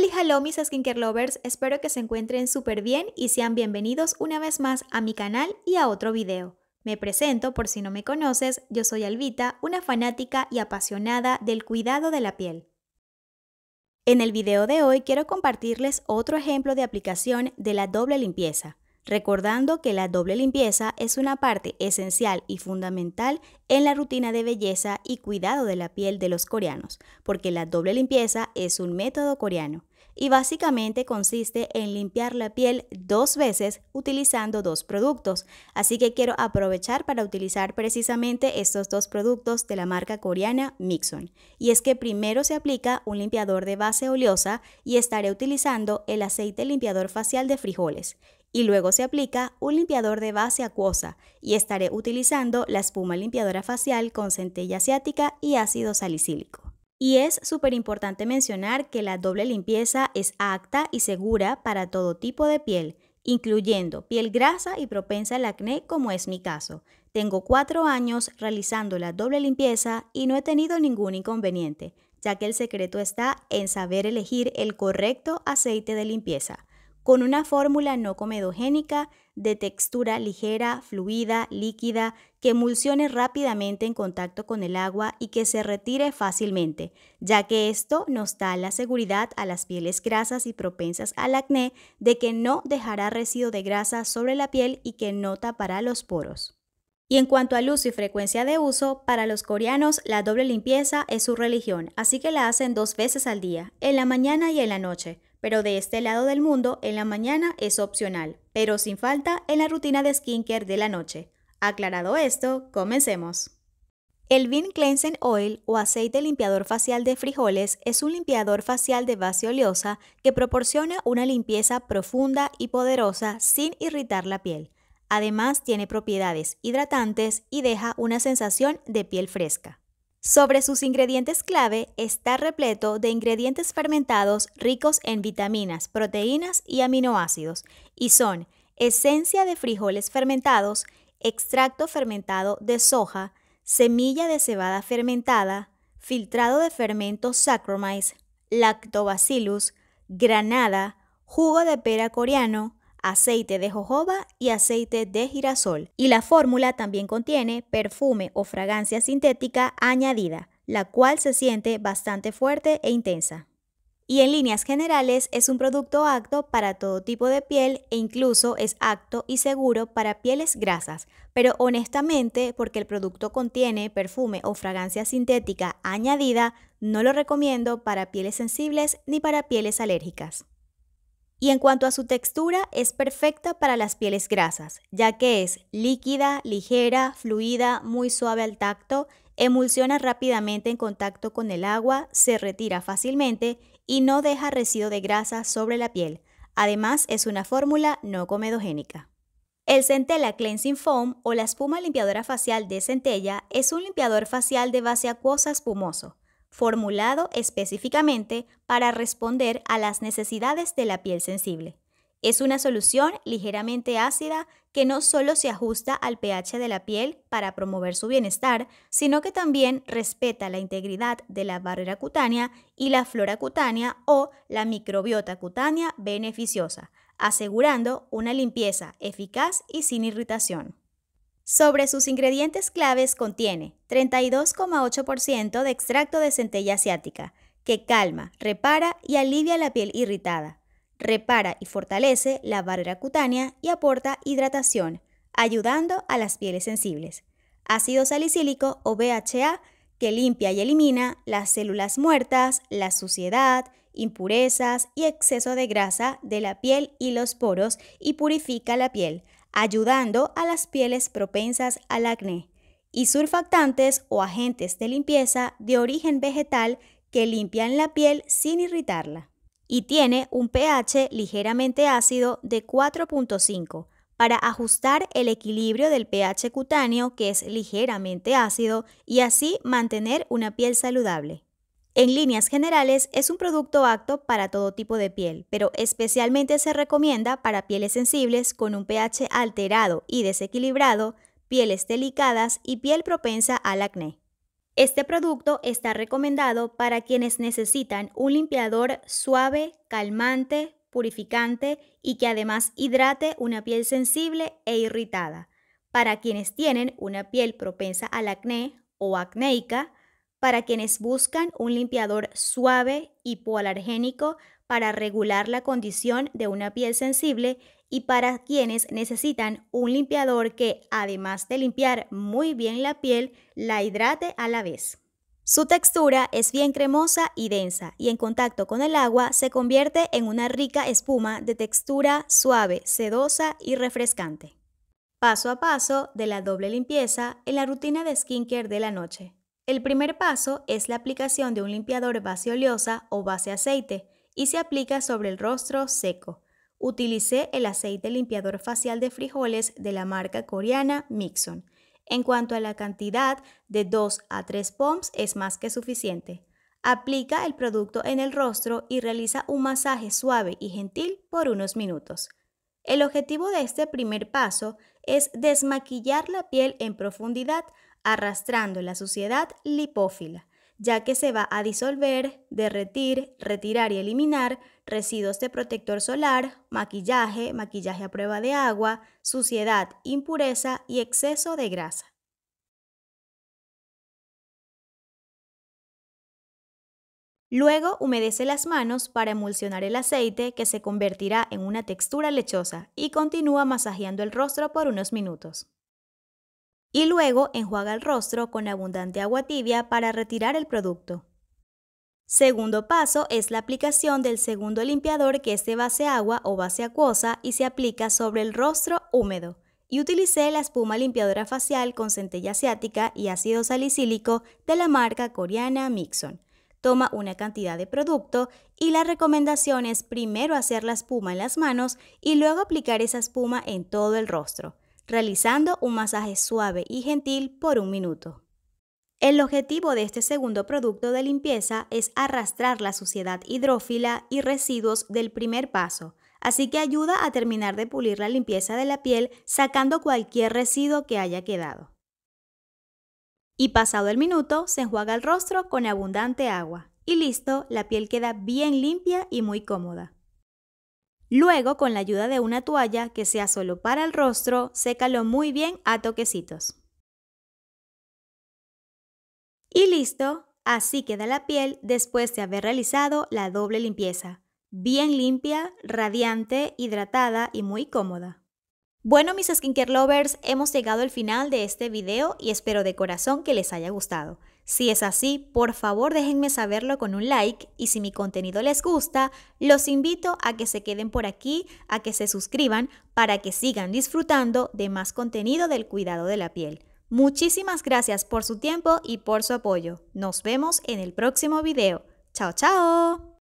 y hello mis skincare lovers, espero que se encuentren súper bien y sean bienvenidos una vez más a mi canal y a otro video. Me presento por si no me conoces, yo soy Alvita, una fanática y apasionada del cuidado de la piel. En el video de hoy quiero compartirles otro ejemplo de aplicación de la doble limpieza recordando que la doble limpieza es una parte esencial y fundamental en la rutina de belleza y cuidado de la piel de los coreanos, porque la doble limpieza es un método coreano y básicamente consiste en limpiar la piel dos veces utilizando dos productos. Así que quiero aprovechar para utilizar precisamente estos dos productos de la marca coreana Mixon. Y es que primero se aplica un limpiador de base oleosa y estaré utilizando el aceite limpiador facial de frijoles y luego se aplica un limpiador de base acuosa y estaré utilizando la espuma limpiadora facial con centella asiática y ácido salicílico. Y es súper importante mencionar que la doble limpieza es acta y segura para todo tipo de piel, incluyendo piel grasa y propensa al acné como es mi caso. Tengo cuatro años realizando la doble limpieza y no he tenido ningún inconveniente, ya que el secreto está en saber elegir el correcto aceite de limpieza con una fórmula no comedogénica de textura ligera, fluida, líquida, que emulsione rápidamente en contacto con el agua y que se retire fácilmente, ya que esto nos da la seguridad a las pieles grasas y propensas al acné de que no dejará residuo de grasa sobre la piel y que no tapará los poros. Y en cuanto al uso y frecuencia de uso, para los coreanos la doble limpieza es su religión, así que la hacen dos veces al día, en la mañana y en la noche, pero de este lado del mundo en la mañana es opcional, pero sin falta en la rutina de skincare de la noche. Aclarado esto, comencemos. El Bean Cleansing Oil o aceite limpiador facial de frijoles es un limpiador facial de base oleosa que proporciona una limpieza profunda y poderosa sin irritar la piel. Además tiene propiedades hidratantes y deja una sensación de piel fresca. Sobre sus ingredientes clave está repleto de ingredientes fermentados ricos en vitaminas, proteínas y aminoácidos, y son esencia de frijoles fermentados, extracto fermentado de soja, semilla de cebada fermentada, filtrado de fermento Saccharomyces, lactobacillus, granada, jugo de pera coreano, aceite de jojoba y aceite de girasol. Y la fórmula también contiene perfume o fragancia sintética añadida, la cual se siente bastante fuerte e intensa. Y en líneas generales es un producto apto para todo tipo de piel e incluso es apto y seguro para pieles grasas. Pero honestamente, porque el producto contiene perfume o fragancia sintética añadida, no lo recomiendo para pieles sensibles ni para pieles alérgicas. Y en cuanto a su textura, es perfecta para las pieles grasas, ya que es líquida, ligera, fluida, muy suave al tacto, emulsiona rápidamente en contacto con el agua, se retira fácilmente y no deja residuo de grasa sobre la piel. Además, es una fórmula no comedogénica. El Centella Cleansing Foam o la espuma limpiadora facial de Centella es un limpiador facial de base acuosa espumoso formulado específicamente para responder a las necesidades de la piel sensible. Es una solución ligeramente ácida que no solo se ajusta al pH de la piel para promover su bienestar, sino que también respeta la integridad de la barrera cutánea y la flora cutánea o la microbiota cutánea beneficiosa, asegurando una limpieza eficaz y sin irritación. Sobre sus ingredientes claves contiene 32,8% de extracto de centella asiática, que calma, repara y alivia la piel irritada. Repara y fortalece la barrera cutánea y aporta hidratación, ayudando a las pieles sensibles. Ácido salicílico o BHA, que limpia y elimina las células muertas, la suciedad, impurezas y exceso de grasa de la piel y los poros y purifica la piel ayudando a las pieles propensas al acné, y surfactantes o agentes de limpieza de origen vegetal que limpian la piel sin irritarla. Y tiene un pH ligeramente ácido de 4.5 para ajustar el equilibrio del pH cutáneo que es ligeramente ácido y así mantener una piel saludable. En líneas generales, es un producto apto para todo tipo de piel, pero especialmente se recomienda para pieles sensibles con un pH alterado y desequilibrado, pieles delicadas y piel propensa al acné. Este producto está recomendado para quienes necesitan un limpiador suave, calmante, purificante y que además hidrate una piel sensible e irritada. Para quienes tienen una piel propensa al acné o acnéica, para quienes buscan un limpiador suave y hipoalergénico para regular la condición de una piel sensible y para quienes necesitan un limpiador que, además de limpiar muy bien la piel, la hidrate a la vez. Su textura es bien cremosa y densa y en contacto con el agua se convierte en una rica espuma de textura suave, sedosa y refrescante. Paso a paso de la doble limpieza en la rutina de skincare de la noche. El primer paso es la aplicación de un limpiador base oleosa o base aceite y se aplica sobre el rostro seco. Utilicé el aceite limpiador facial de frijoles de la marca coreana Mixon. En cuanto a la cantidad, de 2 a 3 pumps es más que suficiente. Aplica el producto en el rostro y realiza un masaje suave y gentil por unos minutos. El objetivo de este primer paso es desmaquillar la piel en profundidad arrastrando la suciedad lipófila, ya que se va a disolver, derretir, retirar y eliminar residuos de protector solar, maquillaje, maquillaje a prueba de agua, suciedad, impureza y exceso de grasa. Luego humedece las manos para emulsionar el aceite que se convertirá en una textura lechosa y continúa masajeando el rostro por unos minutos y luego enjuaga el rostro con abundante agua tibia para retirar el producto. Segundo paso es la aplicación del segundo limpiador que es de base agua o base acuosa y se aplica sobre el rostro húmedo. Y utilicé la espuma limpiadora facial con centella asiática y ácido salicílico de la marca coreana Mixon. Toma una cantidad de producto y la recomendación es primero hacer la espuma en las manos y luego aplicar esa espuma en todo el rostro realizando un masaje suave y gentil por un minuto. El objetivo de este segundo producto de limpieza es arrastrar la suciedad hidrófila y residuos del primer paso, así que ayuda a terminar de pulir la limpieza de la piel sacando cualquier residuo que haya quedado. Y pasado el minuto, se enjuaga el rostro con abundante agua. Y listo, la piel queda bien limpia y muy cómoda. Luego, con la ayuda de una toalla que sea solo para el rostro, sécalo muy bien a toquecitos. Y listo, así queda la piel después de haber realizado la doble limpieza. Bien limpia, radiante, hidratada y muy cómoda. Bueno mis skincare lovers, hemos llegado al final de este video y espero de corazón que les haya gustado. Si es así, por favor déjenme saberlo con un like y si mi contenido les gusta, los invito a que se queden por aquí, a que se suscriban para que sigan disfrutando de más contenido del cuidado de la piel. Muchísimas gracias por su tiempo y por su apoyo. Nos vemos en el próximo video. ¡Chao, chao!